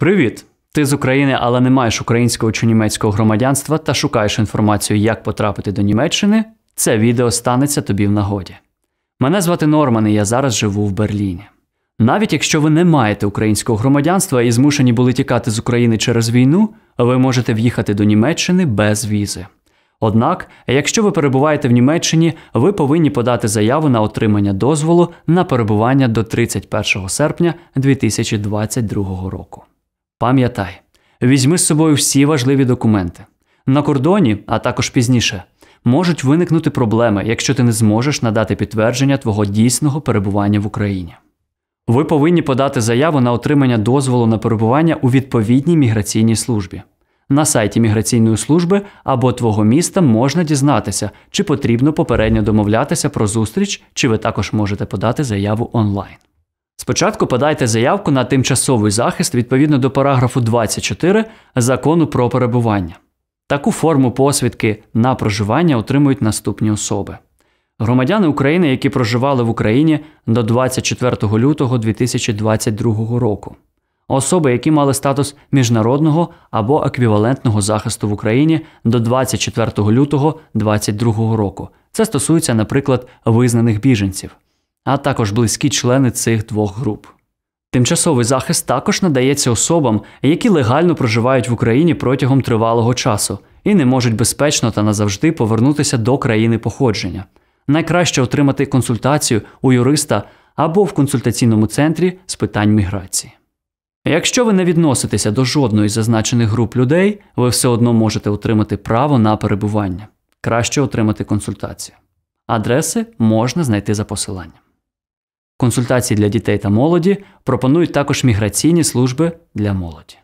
Привіт! Ти з України, але не маєш українського чи німецького громадянства та шукаєш інформацію, як потрапити до Німеччини. Це відео станеться тобі в нагоді. Мене звати Норман і я зараз живу в Берліні. Навіть якщо ви не маєте українського громадянства і змушені були тікати з України через війну, ви можете в'їхати до Німеччини без візи. Однак, якщо ви перебуваєте в Німеччині, ви повинні подати заяву на отримання дозволу на перебування до 31 серпня 2022 року. Пам'ятай, візьми з собою всі важливі документи. На кордоні, а також пізніше, можуть виникнути проблеми, якщо ти не зможеш надати підтвердження твого дійсного перебування в Україні. Ви повинні подати заяву на отримання дозволу на перебування у відповідній міграційній службі. На сайті міграційної служби або твого міста можна дізнатися, чи потрібно попередньо домовлятися про зустріч, чи ви також можете подати заяву онлайн. Спочатку подайте заявку на тимчасовий захист відповідно до параграфу 24 закону про перебування. Таку форму посвідки на проживання отримують наступні особи. Громадяни України, які проживали в Україні до 24 лютого 2022 року, особи, які мали статус міжнародного або еквівалентного захисту в Україні до 24 лютого 2022 року. Це стосується, наприклад, визнаних біженців а також близькі члени цих двох груп. Тимчасовий захист також надається особам, які легально проживають в Україні протягом тривалого часу і не можуть безпечно та назавжди повернутися до країни походження. Найкраще отримати консультацію у юриста або в консультаційному центрі з питань міграції. Якщо ви не відноситеся до жодної з зазначених груп людей, ви все одно можете отримати право на перебування. Краще отримати консультацію. Адреси можна знайти за посиланням. Консультації для дітей та молоді пропонують також міграційні служби для молоді.